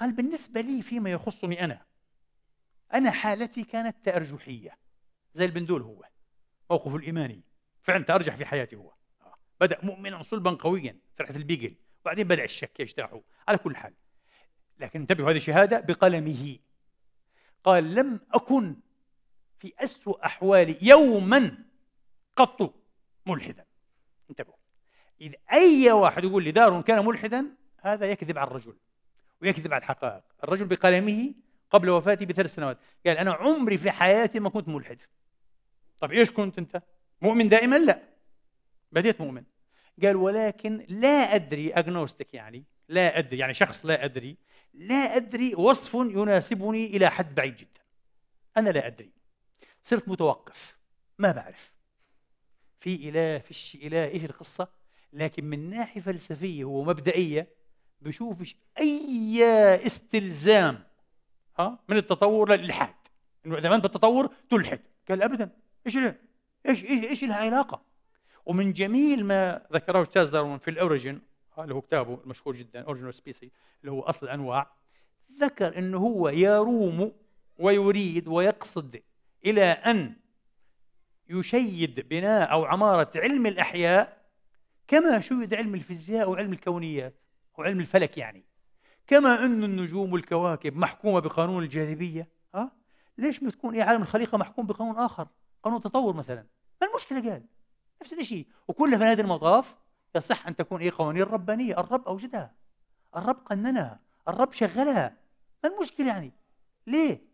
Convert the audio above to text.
قال بالنسبة لي فيما يخصني أنا أنا حالتي كانت تأرجحية زي البندول هو موقفه الإيماني فعلا تأرجح في حياته هو آه، بدأ مؤمنا صلبا قويا فرحة البيجل وبعدين بدأ الشك يجتاحه على كل حال لكن انتبهوا هذه شهادة بقلمه قال لم أكن في أسوأ أحوالي يوما قط ملحدا انتبهوا إذا أي واحد يقول لي دار كان ملحدا هذا يكذب على الرجل ويكذب على الحقائق الرجل بقلمه قبل وفاته بثلاث سنوات قال أنا عمري في حياتي ما كنت ملحد طب إيش كنت أنت مؤمن دائما لا بديت مؤمن قال ولكن لا أدري أجنوستيك يعني لا أدري يعني شخص لا أدري لا أدري وصف يناسبني إلى حد بعيد جدا أنا لا أدري صرت متوقف ما بعرف في إله في شيء إله إيش القصة لكن من ناحية فلسفية ومبدئية بشوفش اي استلزام ها آه، من التطور للالحاد انه اذا ما انت بالتطور تلحد قال ابدا ايش ايش ايش ايش لها علاقه ومن جميل ما ذكره استاذ داروين في الاوريجن آه، اللي هو كتابه المشهور جدا اوريجن سبيسي اللي هو اصل الانواع ذكر انه هو يروم ويريد ويقصد الى ان يشيد بناء او عماره علم الاحياء كما شيد علم الفيزياء وعلم الكونيات وعلم الفلك يعني كما أن النجوم والكواكب محكومة بقانون الجاذبية ها ليش ما تكون إيه عالم الخليقة محكوم بقانون آخر قانون التطور مثلا ما المشكلة قال نفس الشيء وكل في هذا المطاف يصح أن تكون إيه قوانين ربانية الرب أوجدها الرب قننها الرب شغلها ما المشكلة يعني ليه